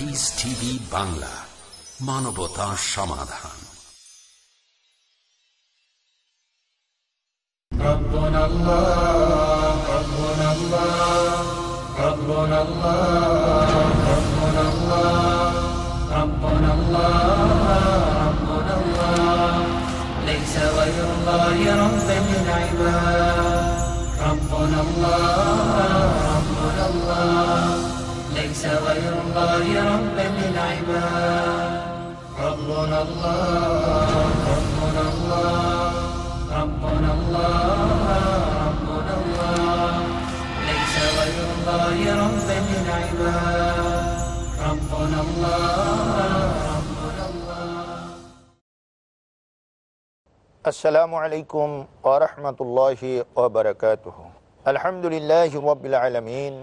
Piece TV Bangla মানবতা সমাধান রব্বনাল্লাহ রব্বনাল্লাহ রব্বনাল্লাহ রব্বনাল্লাহ লাইসা ওয়া ইল্লা ইয়া রব্বিল আইবা রব্বনাল্লাহ রব্বনাল্লাহ ليس غير الله ربا للعباد ربنا الله ربنا الله ربنا الله ربنا الله ليس غير الله ربا للعباد ربنا الله ربنا الله السلام عليكم ورحمة الله وبركاته الحمد لله رب العالمين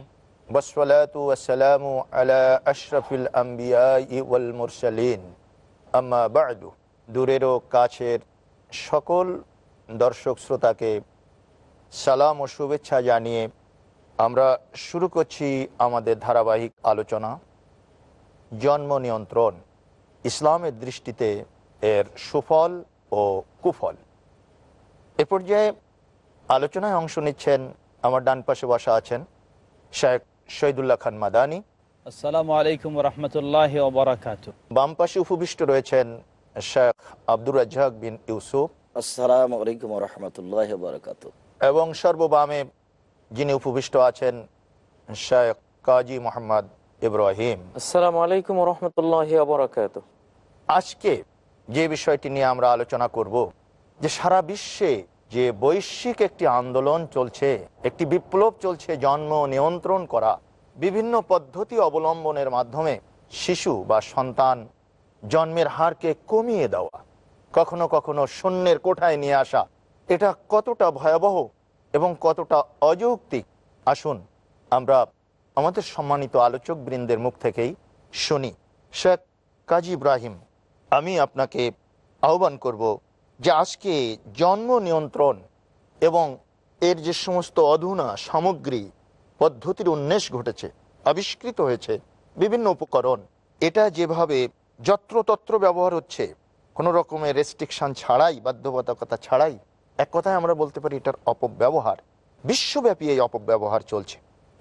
والصلاة ও দূরেরও কাছের সকল দর্শক শ্রোতাকে সালাম ও শুভেচ্ছা জানিয়ে আমরা শুরু করছি আমাদের ধারাবাহিক আলোচনা জন্ম নিয়ন্ত্রণ ইসলামের দৃষ্টিতে এর সুফল ও কুফল এ পর্যায়ে আলোচনায় অংশ নিচ্ছেন আমার ডান পাশে বসা আছেন শেখ শহীদুল্লাহ খান মাদানি আসসালামু আলাইকুম রহমতুল্লাহ বাম পাশে উপবিষ্ট রয়েছেন শেখ আব্দুর রাজ্জাক বিন ইউসুফ আসসালামু আলাইকুম রহমতুল্লাহ এবং সর্ববামে যিনি উপবিষ্ট আছেন শেখ কাজী মোহাম্মদ ইব্রাহিম আসসালাম আলাইকুম রহমতুল্লাহ বরাকাত আজকে যে বিষয়টি নিয়ে আমরা আলোচনা করব যে সারা বিশ্বে যে বৈশ্বিক একটি আন্দোলন চলছে একটি বিপ্লব চলছে জন্ম নিয়ন্ত্রণ করা বিভিন্ন পদ্ধতি অবলম্বনের মাধ্যমে শিশু বা সন্তান জন্মের হারকে কমিয়ে দেওয়া কখনো কখনো শূন্যের কোঠায় নিয়ে আসা এটা কতটা ভয়াবহ এবং কতটা অযৌক্তিক আসুন আমরা আমাদের সম্মানিত আলোচক বৃন্দের মুখ থেকেই শুনি শেখ কাজী ইব্রাহিম আমি আপনাকে আহ্বান করব যে আজকে জন্ম নিয়ন্ত্রণ এবং এর যে সমস্ত অধুনা সামগ্রী পদ্ধতির উন্মেষ ঘটেছে আবিষ্কৃত হয়েছে বিভিন্ন উপকরণ এটা যেভাবে যত্রতত্র ব্যবহার হচ্ছে কোনো রকমের রেস্ট্রিকশান ছাড়াই বাধ্যবাধকতা ছাড়াই এক কথায় আমরা বলতে পারি এটার অপব্যবহার বিশ্বব্যাপী এই অপব্যবহার চলছে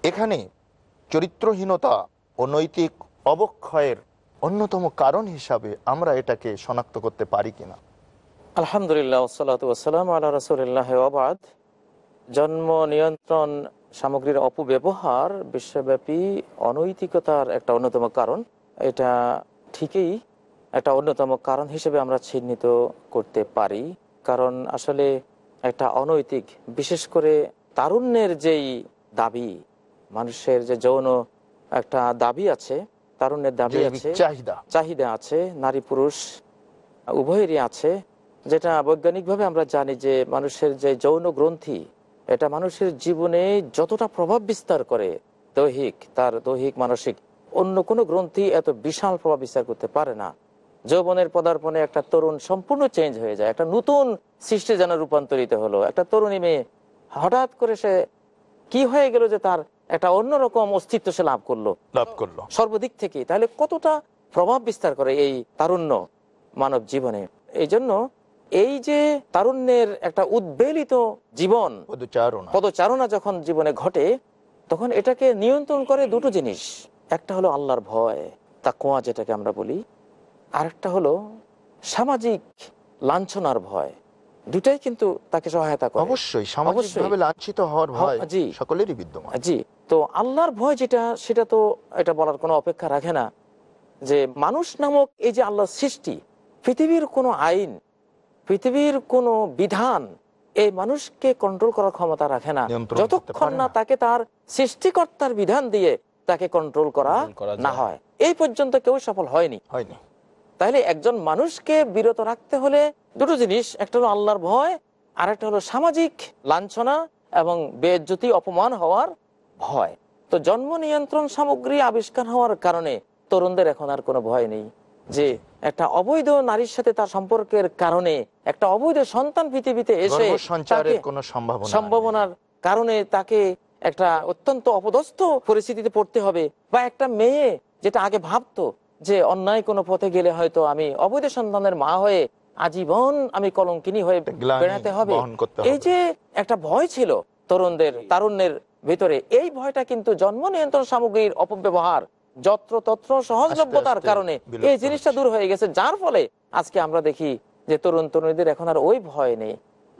এখানে চরিত্রহীনতা ও নৈতিক অবক্ষয়ের অন্যতম কারণ হিসাবে আমরা এটাকে শনাক্ত করতে পারি কিনা আলহামদুলিল্লাহ জন্ম নিয়ন্ত্রণ সামগ্রীর অপব্যবহার বিশ্বব্যাপী অনৈতিকতার একটা অন্যতম কারণ এটা ঠিকই একটা অন্যতম কারণ হিসেবে আমরা চিহ্নিত করতে পারি কারণ আসলে একটা অনৈতিক বিশেষ করে তারুণ্যের যেই দাবি মানুষের যে যৌন একটা দাবি আছে তারুণ্যের দাবি আছে চাহিদা চাহিদা আছে নারী পুরুষ উভয়েরই আছে যেটা বৈজ্ঞানিকভাবে আমরা জানি যে মানুষের যে যৌন গ্রন্থি এটা মানুষের জীবনে যতটা প্রভাব বিস্তার করে দৈহিক তার দৈহিক মানসিক অন্য কোনো গ্রন্থি এত বিশাল প্রভাব বিস্তার করতে পারে না যৌবনের পদার্পণে একটা তরুণ সম্পূর্ণ চেঞ্জ হয়ে যায় একটা নতুন সৃষ্টি যেন রূপান্তরিত হলো একটা তরুণী মেয়ে হঠাৎ করে সে কি হয়ে গেল যে তার একটা অন্যরকম অস্তিত্ব সে লাভ করলো লাভ করলো সর্বদিক থেকে তাহলে কতটা প্রভাব বিস্তার করে এই তারুণ্য মানব জীবনে এই জন্য এই যে তারুণ্যের একটা উদ্বেলিত জীবন পদচারণা যখন জীবনে ঘটে তখন এটাকে নিয়ন্ত্রণ করে দুটো জিনিস একটা হলো আল্লাহর ভয় কোয়া যেটাকে আমরা বলি আরেকটা হলো সামাজিক লাঞ্ছনার ভয় দুটাই কিন্তু তাকে সহায়তা করে অবশ্যই লাঞ্ছিত হওয়ার ভয় জি সকলেরই বিদ্যমান জি তো আল্লাহর ভয় যেটা সেটা তো এটা বলার কোনো অপেক্ষা রাখে না যে মানুষ নামক এই যে আল্লাহর সৃষ্টি পৃথিবীর কোনো আইন পৃথিবীর কোন বিধান এই মানুষকে কন্ট্রোল করার ক্ষমতা রাখে না যতক্ষণ না তাকে তার সৃষ্টিকর্তার বিধান দিয়ে তাকে কন্ট্রোল করা না হয় এই পর্যন্ত কেউ সফল হয়নি তাহলে একজন মানুষকে বিরত রাখতে হলে দুটো জিনিস একটা হলো আল্লাহর ভয় আর একটা হলো সামাজিক লাঞ্ছনা এবং বেজ্যোতি অপমান হওয়ার ভয় তো জন্ম নিয়ন্ত্রণ সামগ্রী আবিষ্কার হওয়ার কারণে তরুণদের এখন আর কোনো ভয় নেই যে একটা অবৈধ নারীর সাথে তার সম্পর্কের কারণে একটা অবৈধ সন্তান পৃথিবীতে এসে সম্ভাবনার কারণে তাকে একটা অত্যন্ত অপদস্থ পরিস্থিতিতে পড়তে হবে বা একটা মেয়ে যেটা আগে ভাবতো যে অন্যায় কোনো পথে গেলে হয়তো আমি অবৈধ সন্তানের মা হয়ে আজীবন আমি কলঙ্কিনী হয়ে বেড়াতে হবে এই যে একটা ভয় ছিল তরুণদের তারুণ্যের ভেতরে এই ভয়টা কিন্তু জন্ম নিয়ন্ত্রণ সামগ্রীর অপব্যবহার যত্রতত্র সহজলভ্যতার কারণে এই জিনিসটা দূর হয়ে গেছে যার ফলে আজকে আমরা দেখি যে তরুণ তরুণীদের এখন আর ওই ভয় নেই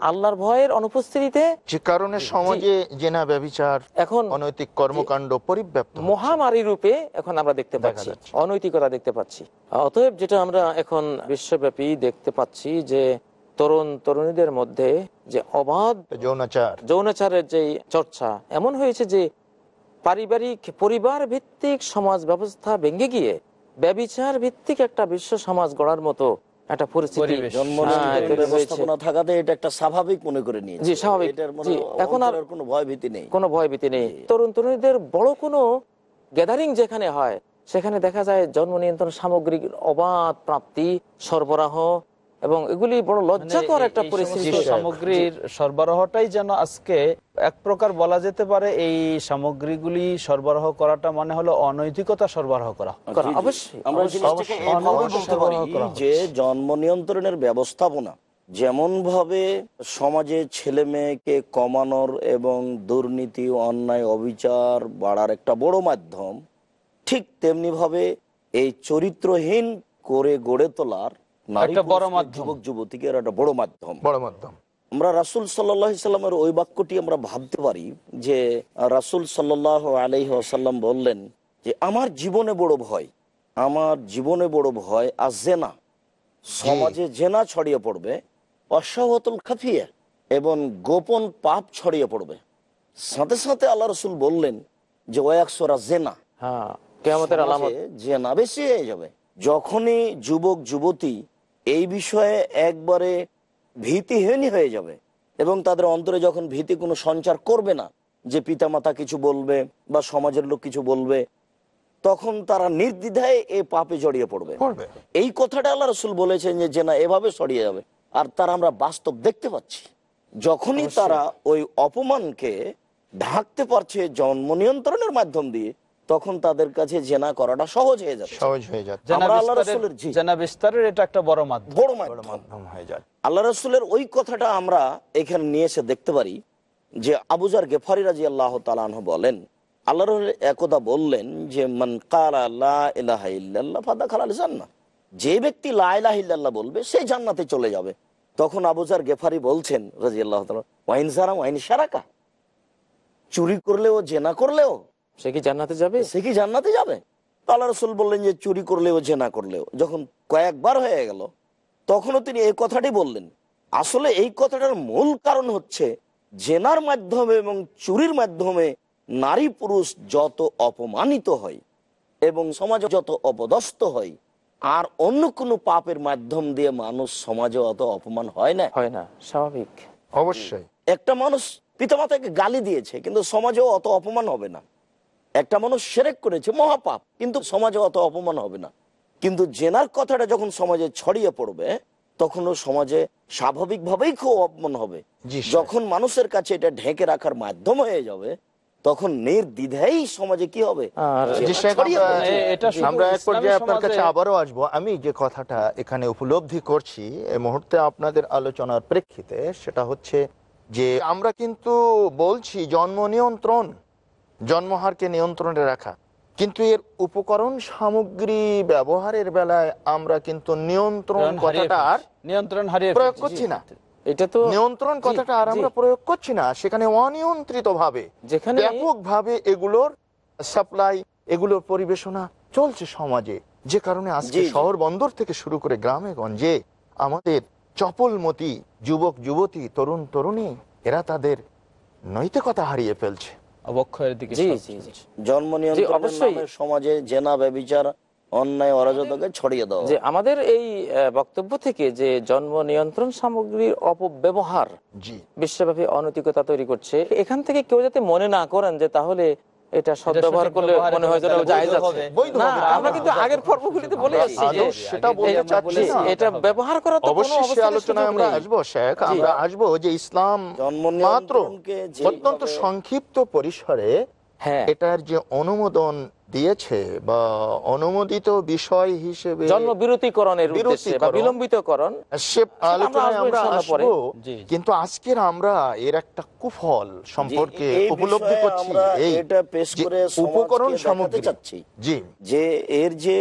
আল্লাহর ভয়ের অনুপস্থিতিতে যে কারণে সমাজে জেনা ব্যবচার এখন অনৈতিক কর্মকাণ্ড পরিব্যাপ্ত মহামারী রূপে এখন আমরা দেখতে পাচ্ছি অনৈতিকতা দেখতে পাচ্ছি অতএব যেটা আমরা এখন বিশ্বব্যাপী দেখতে পাচ্ছি যে তরুণ তরুণীদের মধ্যে যে অবাধ যৌনাচার যৌনাচারের যে চর্চা এমন হয়েছে যে পারিবারিক পরিবার ভিত্তিক সমাজ ব্যবস্থা ভেঙে গিয়ে ব্যবিচার ভিত্তিক একটা বিশ্ব সমাজ গড়ার মতো হ্যাঁ, সেখানে দেখা যায় জন্ম নিয়ন্ত্রণ সামগ্রিক অবাধ প্রাপ্তি সরবরাহ এবং এগুলি বড় মানে লজ্জাকর একটা পরিস্থিতি সামগ্রীর সরবরাহটাই যেন আজকে এক প্রকার বলা যেতে পারে এই সামগ্রীগুলি সরবরাহ করাটা মানে হলো অনৈতিকতা সরবরাহ করা যে জন্ম নিয়ন্ত্রণের ব্যবস্থাপনা যেমন ভাবে সমাজে ছেলে মেয়েকে কমানোর এবং দুর্নীতি অন্যায় অবিচার বাড়ার একটা বড় মাধ্যম ঠিক তেমনি ভাবে এই চরিত্রহীন করে গড়ে তোলার আমরা রাসুল সাল্লামের ওই বাক্যটি আমরা ভাবতে পারি যে রাসুল সাল্লাহ বললেন যে আমার জীবনে বড় ভয় আমার জীবনে বড় ভয় আর জেনা সমাজে জেনা ছড়িয়ে পড়বে অসহতুল খাফিয়া এবং গোপন পাপ ছড়িয়ে পড়বে সাথে সাথে আল্লাহ রসুল বললেন যে ওয়াকসরা জেনা হ্যাঁ, জেনা বেশি হয়ে যাবে যখনই যুবক যুবতী এই বিষয়ে একবারে ভীতিহীনই হয়ে যাবে এবং তাদের অন্তরে যখন ভীতি কোনো সঞ্চার করবে না যে পিতামাতা কিছু বলবে বা সমাজের লোক কিছু বলবে তখন তারা নির্দ্বিধায় এ পাপে জড়িয়ে পড়বে এই কথাটা আল্লাহ রসুল বলেছেন যে না এভাবে সরিয়ে যাবে আর তারা আমরা বাস্তব দেখতে পাচ্ছি যখনই তারা ওই অপমানকে ঢাকতে পারছে জন্ম নিয়ন্ত্রণের মাধ্যম দিয়ে তখন তাদের কাছে জেনা করাটা সহজ হয়ে যাচ্ছে সহজ হয়ে যাচ্ছে আল্লাহ রাসূলের জেনা বিস্তারের এটা একটা বড় মাধ্যম বড় মাধ্যম হয়ে যায় আল্লাহ রাসূলের ওই কথাটা আমরা এখানে নিয়ে এসে দেখতে পারি যে আবুজার গেফারি রাজি আল্লাহ তালাহ বলেন একদা বললেন যে মান যে ব্যক্তি লাইলাহিল্লাহ বলবে সে জান্নাতে চলে যাবে তখন আবুজার গেফারি বলছেন রাজি আল্লাহ ওয়াইন সারা ওয়াইন সারাকা চুরি করলেও জেনা করলেও সে কি জান্নাতে যাবে সে কি জান্নাতে যাবে আল্লাহ রসুল বললেন যে চুরি করলেও যে না করলেও যখন কয়েকবার হয়ে গেল তখনও তিনি এই কথাটি বললেন আসলে এই কথাটার মূল কারণ হচ্ছে জেনার মাধ্যমে এবং চুরির মাধ্যমে নারী পুরুষ যত অপমানিত হয় এবং সমাজ যত অপদস্ত হয় আর অন্য কোন পাপের মাধ্যম দিয়ে মানুষ সমাজে অত অপমান হয় না হয় না স্বাভাবিক অবশ্যই একটা মানুষ পিতামাতাকে গালি দিয়েছে কিন্তু সমাজেও অত অপমান হবে না একটা মানুষ সেরেক করেছে মহাপাপ কিন্তু সমাজে অত অপমান হবে না কিন্তু জেনার কথাটা যখন সমাজে ছড়িয়ে পড়বে ও সমাজে স্বাভাবিকভাবেই খুব অপমান হবে যখন মানুষের কাছে এটা ঢেকে রাখার মাধ্যম হয়ে যাবে তখন নির্দ্বিধাই সমাজে কি হবে আমরা এক পর্যায়ে আপনার কাছে আবারও আসবো আমি যে কথাটা এখানে উপলব্ধি করছি এই মুহূর্তে আপনাদের আলোচনার প্রেক্ষিতে সেটা হচ্ছে যে আমরা কিন্তু বলছি জন্ম নিয়ন্ত্রণ জন্মহারকে নিয়ন্ত্রণে রাখা কিন্তু এর উপকরণ সামগ্রী ব্যবহারের বেলায় আমরা কিন্তু নিয়ন্ত্রণ নিয়ন্ত্রণ হারিয়ে প্রয়োগ করছি না এটা তো নিয়ন্ত্রণ কথাটা আর আমরা প্রয়োগ করছি না সেখানে অনিয়ন্ত্রিত ভাবে যেখানে ব্যাপক ভাবে এগুলোর সাপ্লাই এগুলোর পরিবেশনা চলছে সমাজে যে কারণে আজকে শহর বন্দর থেকে শুরু করে গ্রামে গঞ্জে আমাদের চপলমতি যুবক যুবতী তরুণ তরুণী এরা তাদের নৈতিকতা হারিয়ে ফেলছে সমাজে জেনা ব্যবচার অন্যায় অরাজকতাকে ছড়িয়ে দেওয়া আমাদের এই বক্তব্য থেকে যে জন্ম নিয়ন্ত্রণ সামগ্রীর অপব্যবহার বিশ্বব্যাপী অনৈতিকতা তৈরি করছে এখান থেকে কেউ যাতে মনে না করেন যে তাহলে এটা শব্দ ব্যবহার করলে মনে হয় আমরা কিন্তু আগের পর্বগুলিতে বলে আসছি সেটা এটা ব্যবহার করা তো অবশ্যই আলোচনায় আমরা আসবো শেখ আমরা আসবো যে ইসলাম মাত্র অত্যন্ত সংক্ষিপ্ত পরিসরে হ্যাঁ এটার যে অনুমোদন দিয়েছে বা অনুমোদিত বিষয় হিসেবে জন্মবিরতিকরণের বিরতিকরণের বিলম্বিতকরণ সে আলোচনায় আমরা আসবো কিন্তু আজকের আমরা এর একটা কুফল সম্পর্কে উপলব্ধি করছি এই উপকরণ চাচ্ছি জি যে এর যে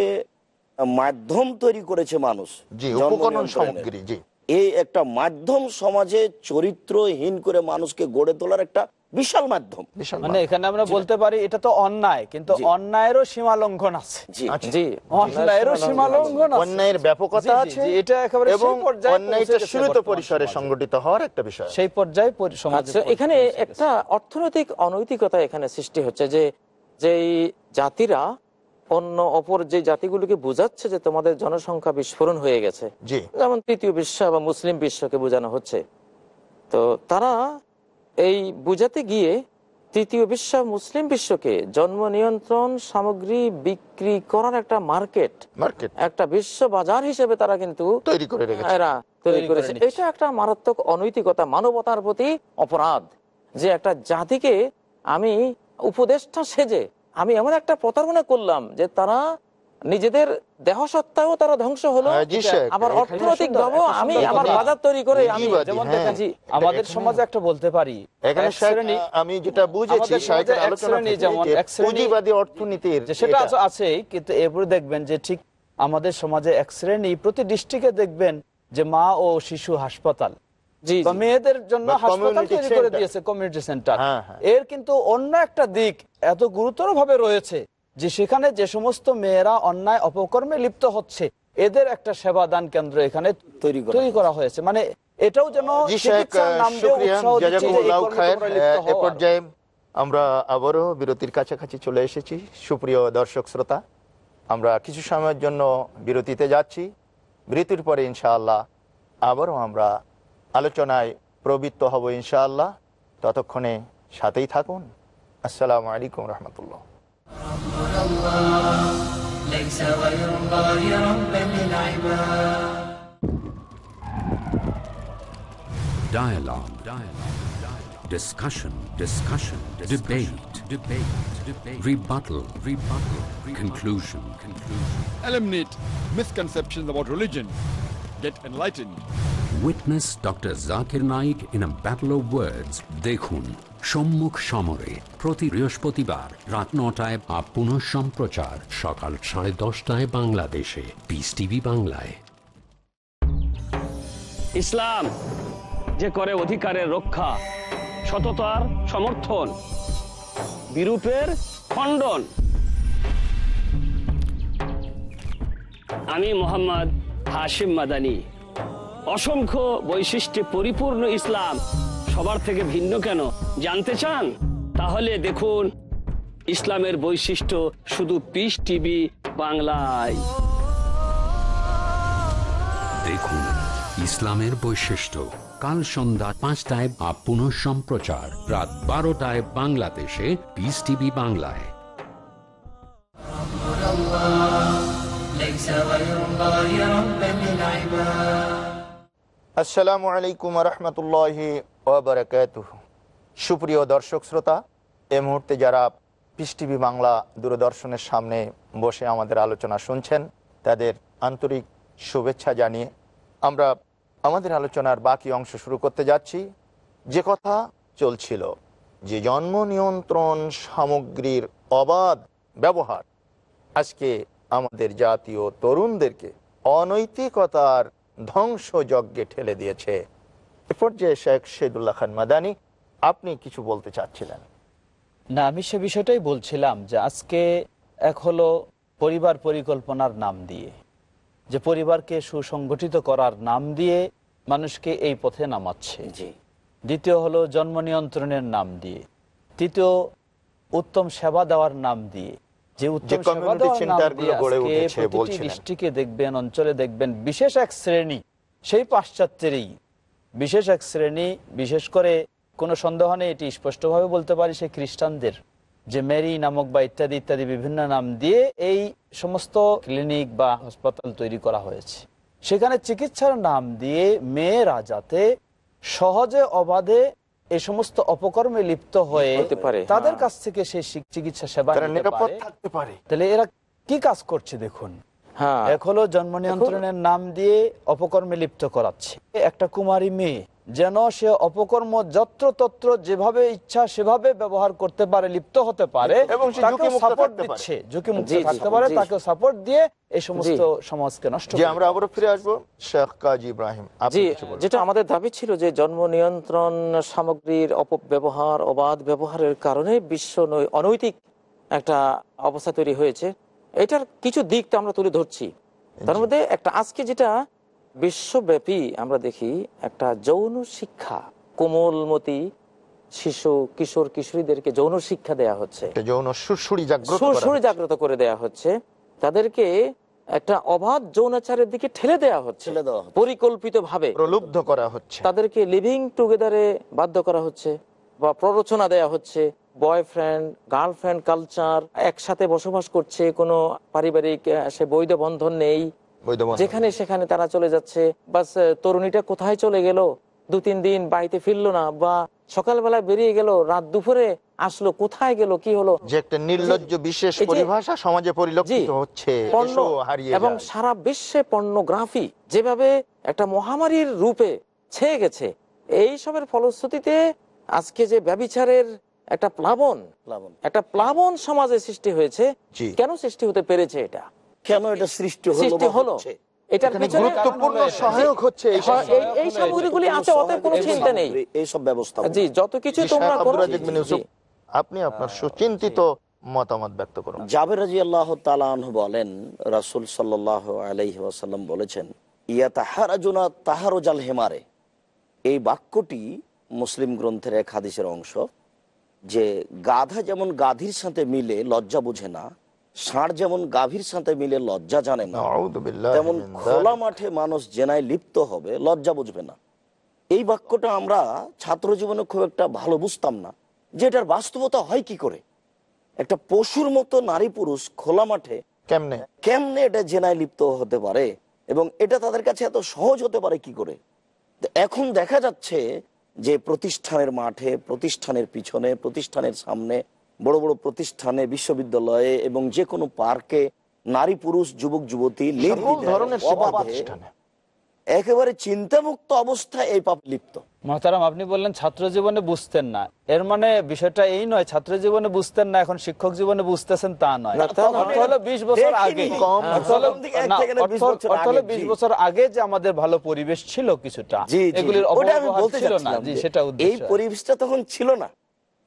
মাধ্যম তৈরি করেছে মানুষ জি উপকরণ সামগ্রী জি এই একটা মাধ্যম সমাজে চরিত্রহীন করে মানুষকে গড়ে তোলার একটা বিশাল মাধ্যম মানে এখানে আমরা বলতে পারি এটা তো অন্যায় কিন্তু অন্যায়েরও সীমা লঙ্ঘন আছে জি আচ্ছা। অন্যায়েরও সীমা লঙ্ঘন আছে অন্যায়ের ব্যাপকতা আছে এটা একেবারে এবং অন্যায়টা সীমিত পরিসরে সংগঠিত হওয়ার একটা বিষয় সেই পর্যায়ে আচ্ছা এখানে একটা অর্থনৈতিক অনৈতিকতা এখানে সৃষ্টি হচ্ছে যে যেই জাতিরা অন্য অপর যে জাতিগুলোকে বোঝাচ্ছে যে তোমাদের জনসংখ্যা বিস্ফোরণ হয়ে গেছে যেমন তৃতীয় বিশ্ব বা মুসলিম বিশ্বকে বোঝানো হচ্ছে তো তারা এই বুঝাতে গিয়ে তৃতীয় বিশ্ব মুসলিম বিশ্বকে জন্ম নিয়ন্ত্রণ সামগ্রী বিক্রি করার একটা মার্কেট মার্কেট একটা বিশ্ব বাজার হিসেবে তারা কিন্তু তৈরি করে তৈরি করেছে এটা একটা মারাত্মক অনৈতিকতা মানবতার প্রতি অপরাধ যে একটা জাতিকে আমি উপদেষ্টা সেজে আমি এমন একটা প্রতারণা করলাম যে তারা নিজেদের দেহ সত্ত্বেও তারা ধ্বংস হলো হ্যাঁ, আবার অর্থনৈতিক আমি আমার বাজার তৈরি করে আমি যেমন হ্যাঁ। দেখেছি আমাদের সমাজে একটা বলতে পারি আমি যেটা বুঝেছি পুঁজিবাদী অর্থনীতির সেটা আছে কিন্তু এরপরে দেখবেন যে ঠিক আমাদের সমাজে এক শ্রেণী প্রতি ডিস্ট্রিক্টে দেখবেন যে মা ও শিশু হাসপাতাল মেয়েদের জন্য হাসপাতাল করে দিয়েছে কমিউনিটি সেন্টার হ্যাঁ, এর কিন্তু অন্য একটা দিক এত গুরুতর ভাবে রয়েছে যে সেখানে যে সমস্ত মেয়েরা অন্যায় অপকর্মে লিপ্ত হচ্ছে এদের একটা সেবা দান কেন্দ্র এখানে তৈরি করা হয়েছে মানে এটাও যেন আমরা আবারও বিরতির কাছাকাছি চলে এসেছি সুপ্রিয় দর্শক শ্রোতা আমরা কিছু সময়ের জন্য বিরতিতে যাচ্ছি বিরতির পরে ইনশাআল্লাহ আবারও আমরা আলোচনায় প্রবৃত্ত হব ইনশাআল্লাহ ততক্ষণে সাথেই থাকুন আসসালামু আলাইকুম রহমতুল্লাহ ليس Dialogue. Dialogue. Discussion. Discussion. Debate. Debate. Debate. Rebuttal. Rebuttal. Conclusion. Conclusion. Eliminate misconceptions about religion. Get enlightened. Witness Dr. Zakir Naik in a battle of words. Dekhun. সম্মুখ সমরে প্রতি বৃহস্পতিবার রাত নটায় বা পুনঃ সম্প্রচার সকাল সাড়ে দশটায় বাংলাদেশে পিস টিভি বাংলায় ইসলাম যে করে অধিকারের রক্ষা সততার সমর্থন বিরূপের খণ্ডন আমি মোহাম্মদ হাশিম মাদানি অসংখ্য বৈশিষ্ট্যে পরিপূর্ণ ইসলাম সবার থেকে ভিন্ন কেন জানতে চান তাহলে দেখুন ইসলামের বৈশিষ্ট্য শুধু পিস টিভি বাংলায় দেখুন ইসলামের বৈশিষ্ট্য কাল সন্ধ্যা পাঁচটায় বা পুনঃ সম্প্রচার রাত বারোটায় বাংলাদেশে পিস টিভি বাংলায় আসসালামু আলাইকুম রহমতুল্লাহ সুপ্রিয় দর্শক শ্রোতা এ মুহূর্তে যারা পিস টিভি বাংলা দূরদর্শনের সামনে বসে আমাদের আলোচনা শুনছেন তাদের আন্তরিক শুভেচ্ছা জানিয়ে আমরা আমাদের আলোচনার বাকি অংশ শুরু করতে যাচ্ছি যে কথা চলছিল যে জন্ম নিয়ন্ত্রণ সামগ্রীর অবাধ ব্যবহার আজকে আমাদের জাতীয় তরুণদেরকে অনৈতিকতার ধ্বংসযজ্ঞে ঠেলে দিয়েছে এ পর্যায়ে শেখ শহীদুল্লাহ খান মাদানি আপনি কিছু বলতে চাচ্ছিলেন না আমি সে বিষয়টাই বলছিলাম যে আজকে এক হলো পরিবার পরিকল্পনার নাম দিয়ে যে পরিবারকে সুসংগঠিত করার নাম দিয়ে মানুষকে এই পথে নামাচ্ছে দ্বিতীয় হলো জন্ম নিয়ন্ত্রণের নাম দিয়ে তৃতীয় উত্তম সেবা দেওয়ার নাম দিয়ে যে উত্তম সেবা ডিস্ট্রিক্টে দেখবেন অঞ্চলে দেখবেন বিশেষ এক শ্রেণী সেই পাশ্চাত্যেরই বিশেষ এক শ্রেণী বিশেষ করে কোনো সন্দেহ নেই এটি স্পষ্টভাবে বলতে পারি সে খ্রিস্টানদের যে মেরি নামক বা ইত্যাদি ইত্যাদি বিভিন্ন নাম দিয়ে এই সমস্ত ক্লিনিক বা হাসপাতাল তৈরি করা হয়েছে সেখানে চিকিৎসার নাম দিয়ে মেয়েরা যাতে সহজে অবাধে এই সমস্ত অপকর্মে লিপ্ত হয়ে তাদের হ্যাঁ। কাছ থেকে সেই চিকিৎসা সেবা পারে তাহলে এরা কি কাজ করছে দেখুন হ্যাঁ এখনো জন্ম নিয়ন্ত্রণের নাম দিয়ে অপকর্মে লিপ্ত করাচ্ছে একটা কুমারী মেয়ে যেন সে অপকর্ম যত্রতত্র যেভাবে ইচ্ছা সেভাবে ব্যবহার করতে পারে লিপ্ত হতে পারে ফিরে আসবো শেখ ইব্রাহিম যেটা আমাদের দাবি ছিল যে জন্ম নিয়ন্ত্রণ সামগ্রীর অপব্যবহার অবাধ ব্যবহারের কারণে বিশ্ব অনৈতিক একটা অবস্থা তৈরি হয়েছে এটার কিছু দিক তো আমরা তুলে ধরছি তার মধ্যে একটা আজকে যেটা বিশ্বব্যাপী আমরা দেখি একটা যৌন শিক্ষা কোমলমতি শিশু কিশোর কিশোরীদেরকে যৌন শিক্ষা দেয়া হচ্ছে জাগ্রত করে দেয়া হচ্ছে তাদেরকে একটা অবাধ যৌনাচারের দিকে ঠেলে দেয়া হচ্ছে পরিকল্পিত ভাবে প্রলুব্ধ করা হচ্ছে তাদেরকে লিভিং টুগেদারে বাধ্য করা হচ্ছে বা প্ররোচনা দেয়া হচ্ছে বয়ফ্রেন্ড গার্লফ্রেন্ড কালচার একসাথে বসবাস করছে কোনো পারিবারিক সে বৈধ বন্ধন নেই যেখানে সেখানে তারা চলে যাচ্ছে বাস তরুণীটা কোথায় চলে গেল দু তিন দিন বাড়িতে ফিরলো না বা সকালবেলা বেরিয়ে গেল রাত দুপুরে আসলো কোথায় গেল কি হলো যে একটা নির্লজ্জ বিশেষ পরিভাষা সমাজে পরিলক্ষিত হচ্ছে এবং সারা বিশ্বে পর্নোগ্রাফি যেভাবে একটা মহামারীর রূপে ছেয়ে গেছে এইসবের ফলশ্রুতিতে আজকে যে ব্যবিচারের একটা প্লাবন একটা প্লাবন সমাজে সৃষ্টি হয়েছে কেন সৃষ্টি হতে পেরেছে এটা কেন এটা সৃষ্টি সৃষ্টি হলো বলেন বলেছেন ইয়া তাহারোজাল হেমারে এই বাক্যটি মুসলিম গ্রন্থের এক হাদিসের অংশ যে গাধা যেমন গাধির সাথে মিলে লজ্জা বুঝে না ষাঁড় যেমন গাভীর সাথে মিলে লজ্জা জানে না তেমন খোলা মাঠে মানুষ জেনায় লিপ্ত হবে লজ্জা বুঝবে না এই বাক্যটা আমরা ছাত্র জীবনে খুব একটা ভালো বুঝতাম না যে এটার বাস্তবতা হয় কি করে একটা পশুর মতো নারী পুরুষ খোলা মাঠে কেমনে কেমনে এটা জেনায় লিপ্ত হতে পারে এবং এটা তাদের কাছে এত সহজ হতে পারে কি করে এখন দেখা যাচ্ছে যে প্রতিষ্ঠানের মাঠে প্রতিষ্ঠানের পিছনে প্রতিষ্ঠানের সামনে বড় বড় প্রতিষ্ঠানে বিশ্ববিদ্যালয়ে এবং যে কোনো পার্কে নারী পুরুষ যুবক যুবতী ধরনের একেবারে চিন্তামুক্ত অবস্থায় এই পাপ লিপ্ত মহাতারাম আপনি বললেন ছাত্র জীবনে বুঝতেন না এর মানে বিষয়টা এই নয় ছাত্র জীবনে বুঝতেন না এখন শিক্ষক জীবনে বুঝতেছেন তা নয় ভালো পরিবেশ ছিল কিছুটা এই পরিবেশটা তখন ছিল না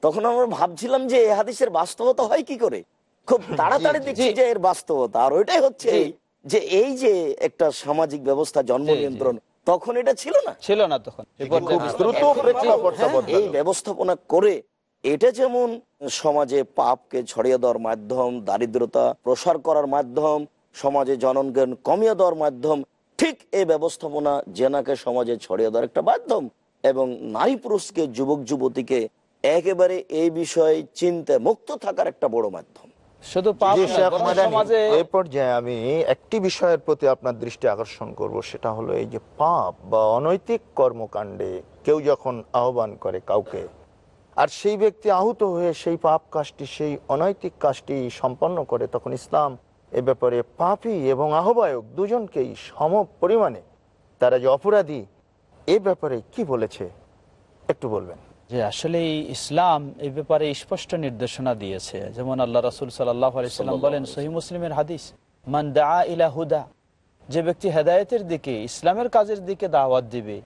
তখন আমরা ভাবছিলাম যে এ হাদিসের বাস্তবতা হয় কি করে খুব তাড়াতাড়ি দেখছি যে এর বাস্তবতা আর ওইটাই হচ্ছে যে এই যে একটা সামাজিক ব্যবস্থা জন্ম নিয়ন্ত্রণ তখন এটা ছিল না ছিল না তখন হ্যাঁ, হ্যাঁ, এই ব্যবস্থাপনা করে এটা যেমন সমাজে পাপকে ছড়িয়ে দেওয়ার মাধ্যম দারিদ্রতা প্রসার করার মাধ্যম সমাজে জনগণ কমিয়ে দেওয়ার মাধ্যম ঠিক এই ব্যবস্থাপনা জেনাকে সমাজে ছড়িয়ে দেওয়ার একটা মাধ্যম এবং নারী পুরুষকে যুবক যুবতীকে একেবারে এই বিষয়ে চিন্তা মুক্ত থাকার একটা বড় মাধ্যম শুধু সমাজে এই আমি একটি বিষয়ের প্রতি আপনার দৃষ্টি আকর্ষণ করব সেটা হলো এই যে পাপ বা অনৈতিক কর্মকাণ্ডে কেউ যখন আহ্বান করে কাউকে আর সেই ব্যক্তি আহত হয়ে সেই পাপ কাজটি সেই অনৈতিক কাজটি সম্পন্ন করে তখন ইসলাম এ ব্যাপারে পাপি এবং আহ্বায়ক দুজনকেই সম পরিমাণে তারা যে অপরাধী এ ব্যাপারে কি বলেছে একটু বলবেন যে আসলে ইসলাম এই ব্যাপারে স্পষ্ট নির্দেশনা দিয়েছে যেমন আল্লাহ রাসুল সাল্লাম বলেন সহি মুসলিমের হাদিস মান দা ইলা হুদা যে ব্যক্তি হেদায়তের দিকে ইসলামের কাজের দিকে দাওয়াত দিবে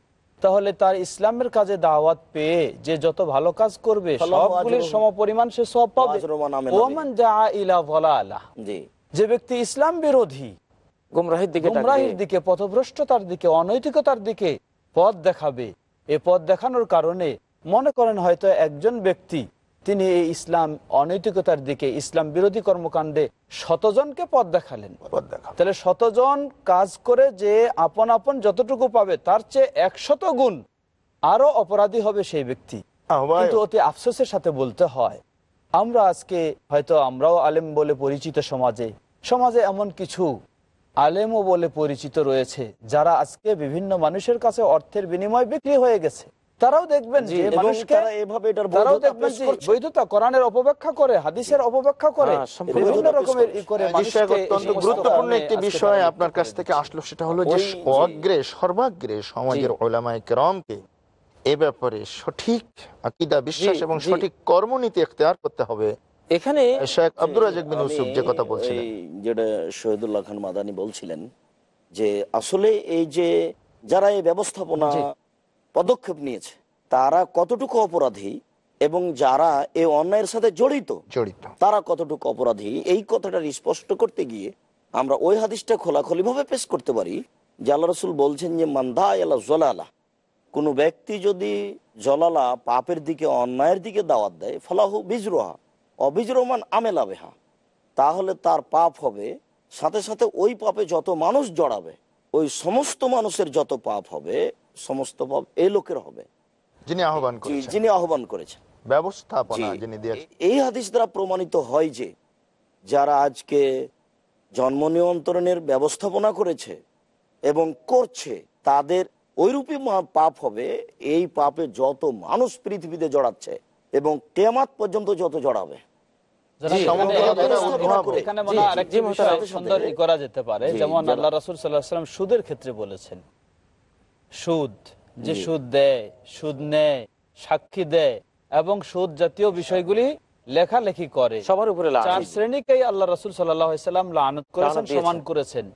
তাহলে তার ইসলামের কাজে দাওয়াত পেয়ে যে যত ভালো কাজ করবে সবগুলির সমপরিমাণ সে সব পাবে ওমান দা ইলা ভলা যে ব্যক্তি ইসলাম বিরোধী গুমরাহির দিকে গুমরাহির দিকে পথভ্রষ্টতার দিকে অনৈতিকতার দিকে পথ দেখাবে এ পথ দেখানোর কারণে মনে করেন হয়তো একজন ব্যক্তি তিনি এই ইসলাম অনৈতিকতার দিকে ইসলাম বিরোধী কর্মকাণ্ডে শতজনকে পদ দেখালেন তাহলে শতজন কাজ করে যে আপন আপন যতটুকু পাবে তার চেয়ে একশত গুণ আরো অপরাধী হবে সেই ব্যক্তি কিন্তু অতি আফসোসের সাথে বলতে হয় আমরা আজকে হয়তো আমরাও আলেম বলে পরিচিত সমাজে সমাজে এমন কিছু আলেমও বলে পরিচিত রয়েছে যারা আজকে বিভিন্ন মানুষের কাছে অর্থের বিনিময় বিক্রি হয়ে গেছে তারাও দেখবেন যে মানুষকে এভাবে এটার তারাও দেখবেন যে বৈধতা কোরআনের অপব্যাখ্যা করে হাদিসের অপব্যাখ্যা করে হ্যাঁ, বিভিন্ন রকমের ই করে হ্যাঁ, বিষয় অত্যন্ত গুরুত্বপূর্ণ একটি বিষয় আপনার কাছ থেকে আসলো সেটা হলো যে অগ্রে সর্বাগ্রে সমাজের ওলামায়ে কেরামকে এ ব্যাপারে সঠিক আকীদা বিশ্বাস এবং সঠিক কর্মনীতি এখতিয়ার করতে হবে এখানে শেখ আব্দুর রাজাক বিন ইউসুফ যে কথা বলছিলেন যেটা শহীদুল্লাহ খান মাদানি বলছিলেন যে আসলে এই যে যারা এই ব্যবস্থাপনা পদক্ষেপ নিয়েছে তারা কতটুকু অপরাধী এবং যারা এই অন্যায়ের সাথে জড়িত জড়িত তারা কতটুকু অপরাধী এই কথাটা স্পষ্ট করতে গিয়ে আমরা ওই হাদিসটা খোলাখলি ভাবে পেশ করতে পারি যে আল্লাহ রসুল বলছেন যে মান্দা এলা জলালা কোনো ব্যক্তি যদি জলালা পাপের দিকে অন্যায়ের দিকে দাওয়াত দেয় ফলাহু বিজ্রোহা অবিজরমান আমেলা বেহা তাহলে তার পাপ হবে সাথে সাথে ওই পাপে যত মানুষ জড়াবে ওই সমস্ত মানুষের যত পাপ হবে সমস্ত পাপ এই লোকের হবে যিনি আহ্বান করেছেন যিনি আহ্বান করেছেন এই হাদিস দ্বারা প্রমাণিত হয় যে যারা আজকে জন্ম নিয়ন্ত্রণের ব্যবস্থাপনা করেছে এবং করছে তাদের ওইরূপী পাপ হবে এই পাপে যত মানুষ পৃথিবীতে জড়াচ্ছে এবং কেমাত পর্যন্ত যত জড়াবে সুদের ক্ষেত্রে বলেছেন সুদ যে সুদ দেয় সুদ নেয় সাক্ষী দেয় এবং সুদ জাতীয় বিষয়গুলি লেখালেখি করে সবার উপরে চার শ্রেণীকে আল্লাহ রসুল সাল্লাম লানত করেছেন সমান করেছেন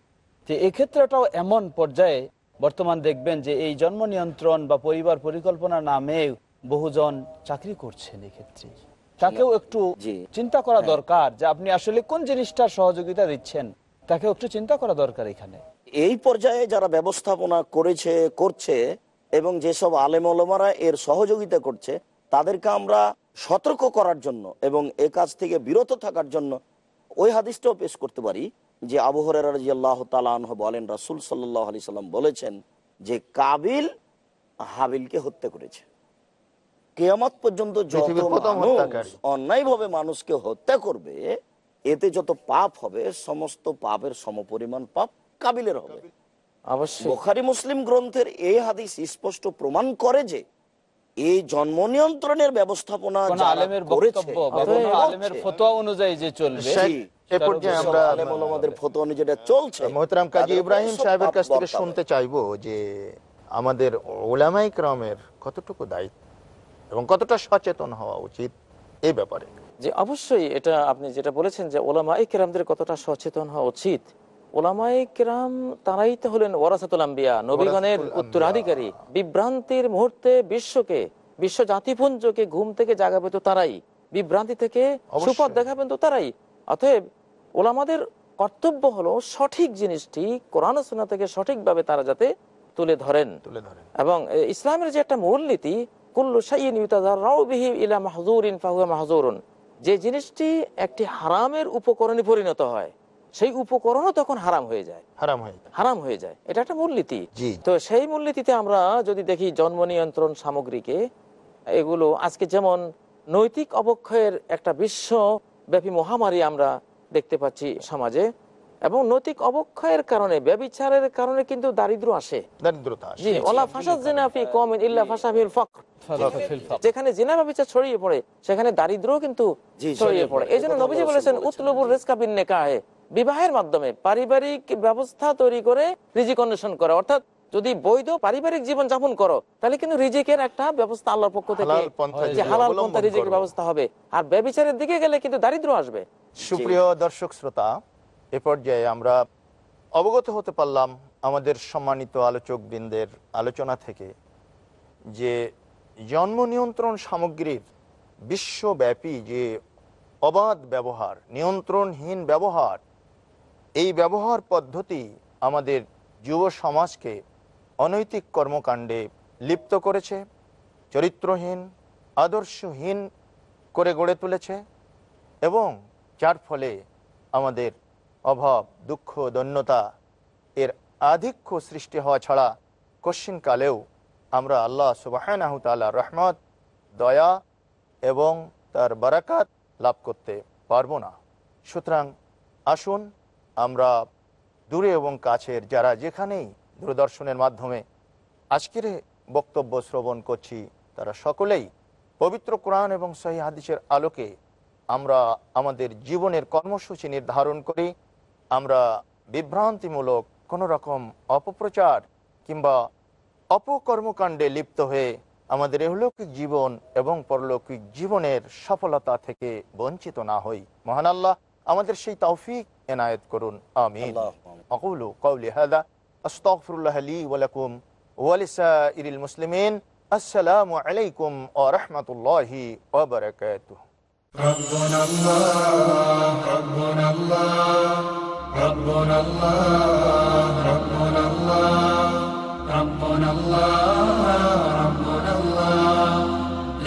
তো এক্ষেত্রেটাও এমন পর্যায়ে বর্তমান দেখবেন যে এই জন্ম নিয়ন্ত্রণ বা পরিবার পরিকল্পনা নামে বহুজন চাকরি করছেন এক্ষেত্রে তাকেও একটু চিন্তা করা হ্যাঁ। দরকার যে আপনি আসলে কোন জিনিসটা সহযোগিতা দিচ্ছেন তাকে একটু চিন্তা করা দরকার এখানে এই পর্যায়ে যারা ব্যবস্থাপনা করেছে করছে এবং যেসব আলেম ওলমারা এর সহযোগিতা করছে তাদেরকে আমরা সতর্ক করার জন্য এবং এ কাজ থেকে বিরত থাকার জন্য ওই হাদিসটাও পেশ করতে পারি যে আবহরাহ তালাহ বলেন রাসুল সাল্লাহ আলি সাল্লাম বলেছেন যে কাবিল হাবিলকে হত্যা করেছে কেয়ামত পর্যন্ত অন্যায় ভাবে মানুষকে হত্যা করবে এতে যত পাপ হবে সমস্ত পাপের সমপরিমাণ পাপ কাবিলের হবে বোখারি মুসলিম গ্রন্থের এই হাদিস স্পষ্ট প্রমাণ করে যে এই জন্ম নিয়ন্ত্রণের ব্যবস্থাপনা আচ্ছা, আমাদের ওলামাই ক্রমের কতটুকু দায়িত্ব এবং কতটা সচেতন হওয়া উচিত এই ব্যাপারে যে অবশ্যই এটা আপনি যেটা বলেছেন যে ওলামা ইকেরামদের কতটা সচেতন হওয়া উচিত ওলামাই তারাই তো হলেন নবীগণের উত্তরাধিকারী বিভ্রান্তির মুহূর্তে বিশ্বকে বিশ্ব জাতিপুঞ্জকে ঘুম থেকে জাগাবে তো তারাই বিভ্রান্তি থেকে সুপথ দেখাবেন তো তারাই অতএব ওলামাদের কর্তব্য হলো সঠিক জিনিসটি কোরআন সোনা থেকে সঠিকভাবে তারা যাতে তুলে ধরেন এবং ইসলামের যে একটা মূলনীতি কুল্লু ফাহুয়া মাহজুরুন যে জিনিসটি একটি হারামের উপকরণে পরিণত হয় সেই উপকরণও তখন হারাম হয়ে যায় হারাম হয়ে হারাম হয়ে যায় এটা একটা মূলনীতি তো সেই মূলনীতিতে আমরা যদি দেখি জন্ম নিয়ন্ত্রণ সামগ্রীকে এগুলো আজকে যেমন নৈতিক অবক্ষয়ের একটা বিশ্বব্যাপী মহামারী আমরা দেখতে পাচ্ছি সমাজে এবং নৈতিক অবক্ষয়ের কারণে ব্যবিচারের কারণে কিন্তু দারিদ্র আসে যেখানে জিনা ব্যবচার ছড়িয়ে পড়ে সেখানে দারিদ্র কিন্তু ছড়িয়ে পড়ে এই জন্য নবীজি বলেছেন উতলবুর রেস্কাবিন নেকাহে বিবাহের মাধ্যমে পারিবারিক ব্যবস্থা তৈরি করে রিজিক অন্বেষণ করে অর্থাৎ যদি বৈধ পারিবারিক জীবন যাপন করো তাহলে কিন্তু রিজিকের একটা ব্যবস্থা আল্লাহর পক্ষ থেকে হালাল পন্থা রিজিকের ব্যবস্থা হবে আর ব্যবচারের দিকে গেলে কিন্তু দারিদ্র আসবে সুপ্রিয় দর্শক শ্রোতা এ পর্যায়ে আমরা অবগত হতে পারলাম আমাদের সম্মানিত বৃন্দের আলোচনা থেকে যে জন্ম নিয়ন্ত্রণ সামগ্রীর বিশ্বব্যাপী যে অবাধ ব্যবহার নিয়ন্ত্রণহীন ব্যবহার এই ব্যবহার পদ্ধতি আমাদের যুব সমাজকে অনৈতিক কর্মকাণ্ডে লিপ্ত করেছে চরিত্রহীন আদর্শহীন করে গড়ে তুলেছে এবং যার ফলে আমাদের অভাব দুঃখ দন্যতা এর আধিক্য সৃষ্টি হওয়া ছাড়া কশ্চিনকালেও আমরা আল্লাহ সুবাহানাহু তালা রহমত দয়া এবং তার বারাকাত লাভ করতে পারবো না সুতরাং আসুন আমরা দূরে এবং কাছের যারা যেখানেই দূরদর্শনের মাধ্যমে আজকের বক্তব্য শ্রবণ করছি তারা সকলেই পবিত্র কোরআন এবং সহি হাদিসের আলোকে আমরা আমাদের জীবনের কর্মসূচি নির্ধারণ করি আমরা বিভ্রান্তিমূলক কোনো রকম অপপ্রচার কিংবা অপকর্মকাণ্ডে লিপ্ত হয়ে আমাদের এহলৌকিক জীবন এবং পরলৌকিক জীবনের সফলতা থেকে বঞ্চিত না হই মহান আল্লাহ আমাদের সেই তৌফিক এনায়েত করুন আমিন আকুলু কওলি হাদা আস্তাগফিরুল্লাহ লি ওয়া লাকুম ওয়া লিসাইরিল মুসলিমিন আসসালামু আলাইকুম ওয়া রাহমাতুল্লাহি ওয়া বারাকাতুহু ربنا الله ربنا الله ربنا الله ربنا الله ربنا الله ربنا الله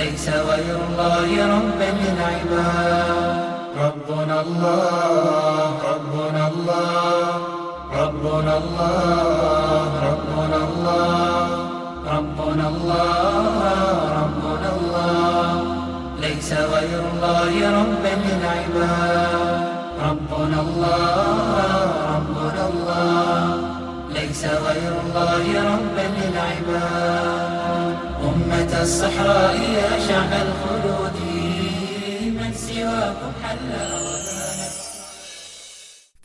ليس غير الله رب العباد ربنا الله ربنا الله ربنا الله ربنا الله ربنا الله ربنا الله ليس غير الله رب للعباد ربنا الله ربنا الله ليس غير الله رب للعباد أمة الصحراء يا شعب الخضر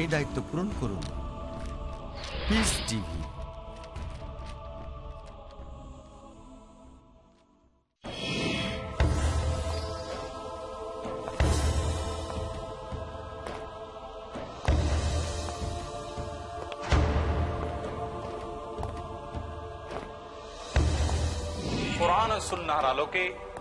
এই দায়িত্ব পূরণ করুন পিস টিভি কোরআন সুন্নার আলোকে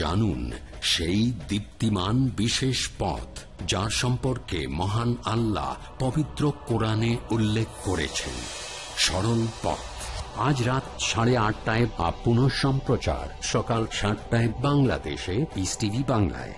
জানুন সেই দীপ্তিমান বিশেষ পথ যার সম্পর্কে মহান আল্লাহ পবিত্র কোরআনে উল্লেখ করেছেন সরল পথ আজ রাত সাড়ে আটটায় বা পুনঃ সম্প্রচার সকাল সাতটায় বাংলাদেশে ইস বাংলায়